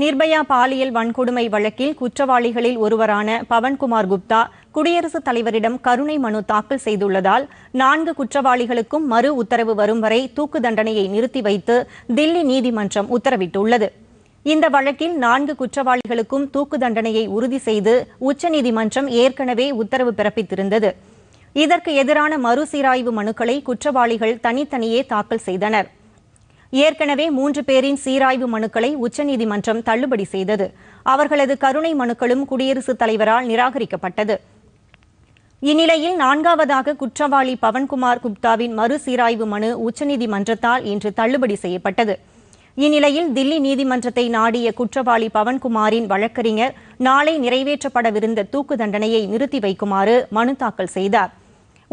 நிர்பயா பாலியல் வன்கொடுமை வழக்கில் குற்றவாளிகளில் ஒருவரான பவன்குமார் குப்தா குடியரசுத் தலைவரிடம் கருணை மனு தாக்கல் செய்துள்ளதால் நான்கு குற்றவாளிகளுக்கும் மறு உத்தரவு வரும் வரை தூக்கு தண்டனையை நிறுத்தி வைத்து தில்லி நீதிமன்றம் உத்தரவிட்டுள்ளது இந்த வழக்கில் நான்கு குற்றவாளிகளுக்கும் தூக்கு தண்டனையை உறுதி செய்து உச்சநீதிமன்றம் ஏற்கனவே உத்தரவு பிறப்பித்திருந்தது இதற்கு எதிரான மறுசீராய்வு மனுக்களை குற்றவாளிகள் தனித்தனியே தாக்கல் செய்தனா் ஏற்கனவே மூன்று பேரின் சீராய்வு மனுக்களை உச்சநீதிமன்றம் தள்ளுபடி செய்தது அவர்களது கருணை மனுக்களும் குடியரசுத் தலைவரால் நிராகரிக்கப்பட்டது இந்நிலையில் நான்காவதாக குற்றவாளி பவன்குமார் குப்தாவின் மறுசீராய்வு மனு உச்சநீதிமன்றத்தால் இன்று தள்ளுபடி செய்யப்பட்டது இந்நிலையில் தில்லி நீதிமன்றத்தை நாடிய குற்றவாளி பவன்குமாரின் வழக்கறிஞர் நாளை நிறைவேற்றப்படவிருந்த தூக்கு தண்டனையை நிறுத்தி வைக்குமாறு மனு தாக்கல் செய்தார்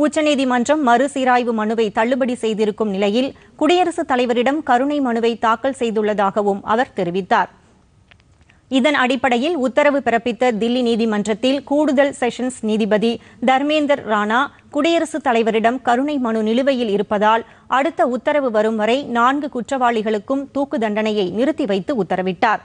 உச்சநீதிமன்றம் மறுசீராய்வு மனுவை தள்ளுபடி செய்திருக்கும் நிலையில் குடியரசுத் தலைவரிடம் கருணை மனுவை தாக்கல் செய்துள்ளதாகவும் அவர் தெரிவித்தார் இதன் அடிப்படையில் உத்தரவு பிறப்பித்த தில்லி நீதிமன்றத்தில் கூடுதல் செஷன்ஸ் நீதிபதி தர்மேந்தர் ராணா குடியரசுத் தலைவரிடம் கருணை மனு நிலுவையில் இருப்பதால் அடுத்த உத்தரவு வரும் வரை நான்கு குற்றவாளிகளுக்கும் தூக்கு தண்டனையை நிறுத்தி வைத்து உத்தரவிட்டாா்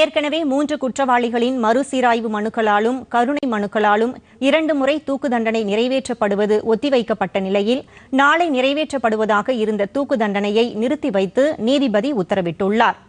ஏற்கனவே மூன்று குற்றவாளிகளின் மறுசீராய்வு மனுக்களாலும் கருணை மனுக்களாலும் இரண்டு முறை தூக்கு தண்டனை நிறைவேற்றப்படுவது ஒத்திவைக்கப்பட்ட நிலையில் நாளை நிறைவேற்றப்படுவதாக இருந்த தூக்கு தண்டனையை நிறுத்தி வைத்து நீதிபதி உத்தரவிட்டுள்ளார்